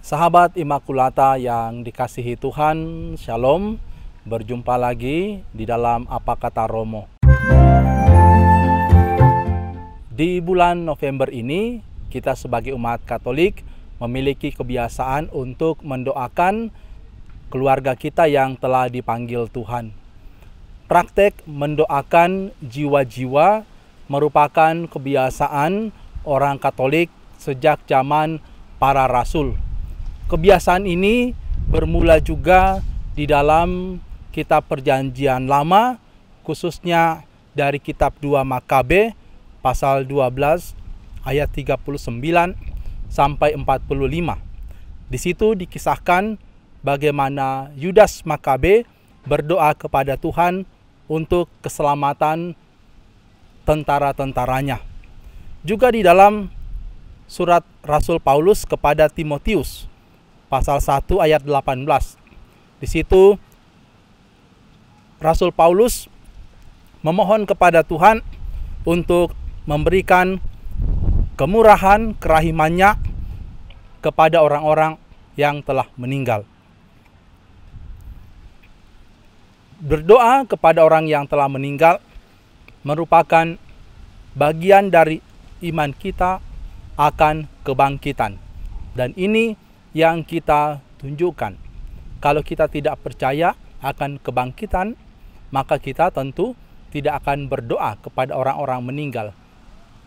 Sahabat Imakulata yang dikasihi Tuhan, Shalom. Berjumpa lagi di dalam Apa Kata Romo. Di bulan November ini, kita sebagai umat Katolik memiliki kebiasaan untuk mendoakan keluarga kita yang telah dipanggil Tuhan. Praktek mendoakan jiwa-jiwa merupakan kebiasaan orang Katolik sejak zaman para rasul Kebiasaan ini bermula juga di dalam kitab perjanjian lama khususnya dari kitab 2 Makabe pasal 12 ayat 39 sampai 45. Di situ dikisahkan bagaimana Yudas Makabe berdoa kepada Tuhan untuk keselamatan tentara-tentaranya. Juga di dalam surat Rasul Paulus kepada Timotius pasal 1 ayat 18. Di situ Rasul Paulus memohon kepada Tuhan untuk memberikan kemurahan kerahimannya kepada orang-orang yang telah meninggal. Berdoa kepada orang yang telah meninggal merupakan bagian dari iman kita akan kebangkitan. Dan ini yang kita tunjukkan. Kalau kita tidak percaya akan kebangkitan, maka kita tentu tidak akan berdoa kepada orang-orang meninggal.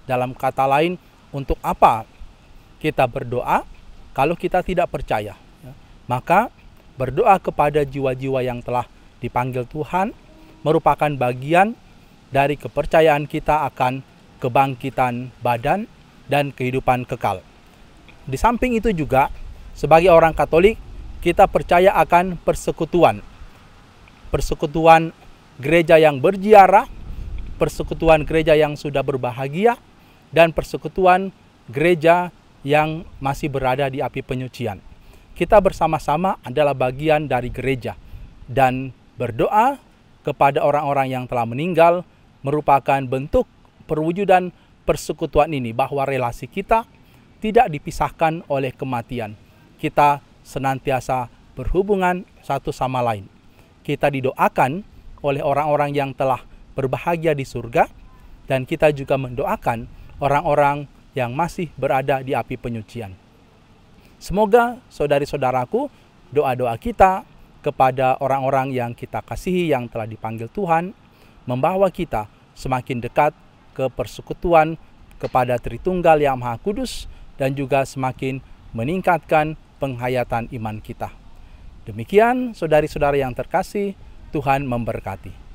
Dalam kata lain, untuk apa kita berdoa kalau kita tidak percaya? Ya, maka berdoa kepada jiwa-jiwa yang telah dipanggil Tuhan merupakan bagian dari kepercayaan kita akan kebangkitan badan dan kehidupan kekal. Di samping itu juga, sebagai orang Katolik, kita percaya akan persekutuan. Persekutuan gereja yang berziarah, persekutuan gereja yang sudah berbahagia, dan persekutuan gereja yang masih berada di api penyucian. Kita bersama-sama adalah bagian dari gereja dan berdoa kepada orang-orang yang telah meninggal merupakan bentuk perwujudan persekutuan ini bahwa relasi kita tidak dipisahkan oleh kematian, kita senantiasa berhubungan satu sama lain. Kita didoakan oleh orang-orang yang telah berbahagia di surga dan kita juga mendoakan orang-orang yang masih berada di api penyucian. Semoga saudari-saudaraku, doa-doa kita kepada orang-orang yang kita kasihi yang telah dipanggil Tuhan membawa kita semakin dekat ke persekutuan kepada Tritunggal yang Maha Kudus dan juga semakin meningkatkan penghayatan iman kita. Demikian, saudari-saudara yang terkasih, Tuhan memberkati.